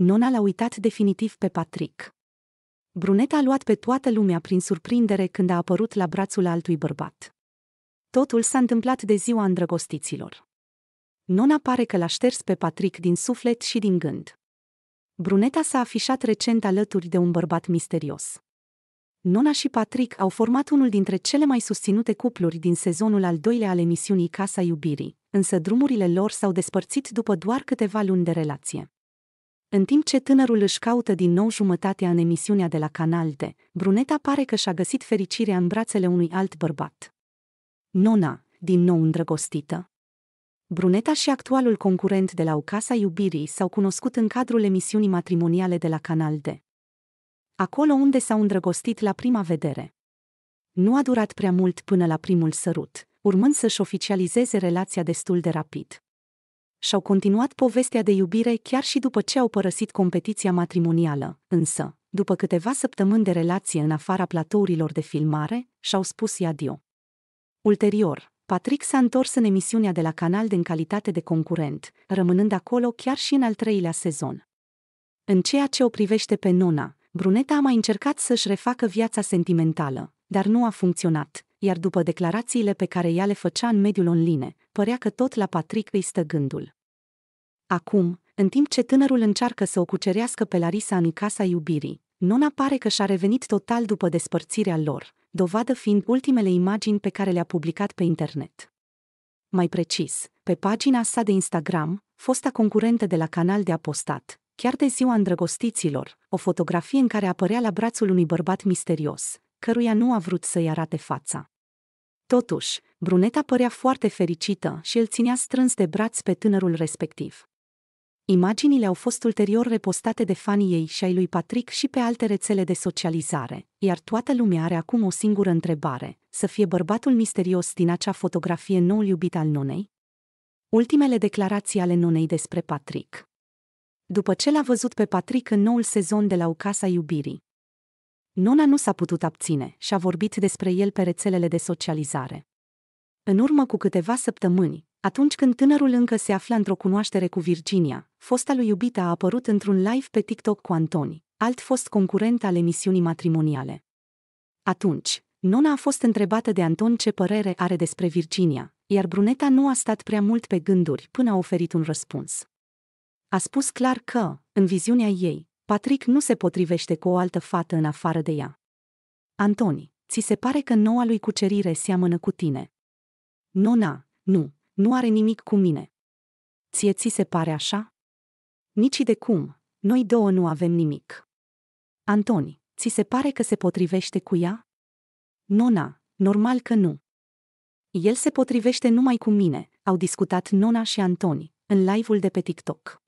Nona l-a uitat definitiv pe Patrick. Bruneta a luat pe toată lumea prin surprindere când a apărut la brațul altui bărbat. Totul s-a întâmplat de ziua îndrăgostiților. Nona pare că l-a șters pe Patrick din suflet și din gând. Bruneta s-a afișat recent alături de un bărbat misterios. Nona și Patrick au format unul dintre cele mai susținute cupluri din sezonul al doilea al emisiunii Casa Iubirii, însă drumurile lor s-au despărțit după doar câteva luni de relație. În timp ce tânărul își caută din nou jumătatea în emisiunea de la Canal D, bruneta pare că și-a găsit fericirea în brațele unui alt bărbat. Nona, din nou îndrăgostită. Bruneta și actualul concurent de la O Casa Iubirii s-au cunoscut în cadrul emisiunii matrimoniale de la Canal D. Acolo unde s-au îndrăgostit la prima vedere. Nu a durat prea mult până la primul sărut, urmând să-și oficializeze relația destul de rapid și-au continuat povestea de iubire chiar și după ce au părăsit competiția matrimonială, însă, după câteva săptămâni de relație în afara platourilor de filmare, și-au spus iadio. Ulterior, Patrick s-a întors în emisiunea de la canal din calitate de concurent, rămânând acolo chiar și în al treilea sezon. În ceea ce o privește pe Nona, Bruneta a mai încercat să-și refacă viața sentimentală, dar nu a funcționat, iar după declarațiile pe care ea le făcea în mediul online, părea că tot la Patrick îi stă gândul. Acum, în timp ce tânărul încearcă să o cucerească pe Larisa în casa iubirii, Nona pare că și-a revenit total după despărțirea lor, dovadă fiind ultimele imagini pe care le-a publicat pe internet. Mai precis, pe pagina sa de Instagram, fosta concurentă de la canal de apostat, chiar de ziua îndrăgostiților, o fotografie în care apărea la brațul unui bărbat misterios, căruia nu a vrut să-i arate fața. Totuși, bruneta părea foarte fericită și îl ținea strâns de braț pe tânărul respectiv. Imaginile au fost ulterior repostate de fanii ei și ai lui Patrick și pe alte rețele de socializare, iar toată lumea are acum o singură întrebare, să fie bărbatul misterios din acea fotografie nou iubit al nonei? Ultimele declarații ale nonei despre Patrick. După ce l-a văzut pe Patrick în noul sezon de la Ucasa Iubirii, Nona nu s-a putut abține și a vorbit despre el pe rețelele de socializare. În urmă cu câteva săptămâni, atunci când tânărul încă se afla într-o cunoaștere cu Virginia, fosta lui iubită a apărut într-un live pe TikTok cu Antoni, alt fost concurent al emisiunii matrimoniale. Atunci, Nona a fost întrebată de Anton ce părere are despre Virginia, iar bruneta nu a stat prea mult pe gânduri până a oferit un răspuns. A spus clar că, în viziunea ei, Patrick nu se potrivește cu o altă fată în afară de ea. Antoni, ți se pare că noua lui cucerire seamănă cu tine? Nona, nu, nu are nimic cu mine. Ție ți se pare așa? Nici de cum, noi două nu avem nimic. Antoni, ți se pare că se potrivește cu ea? Nona, normal că nu. El se potrivește numai cu mine, au discutat Nona și Antoni, în live-ul de pe TikTok.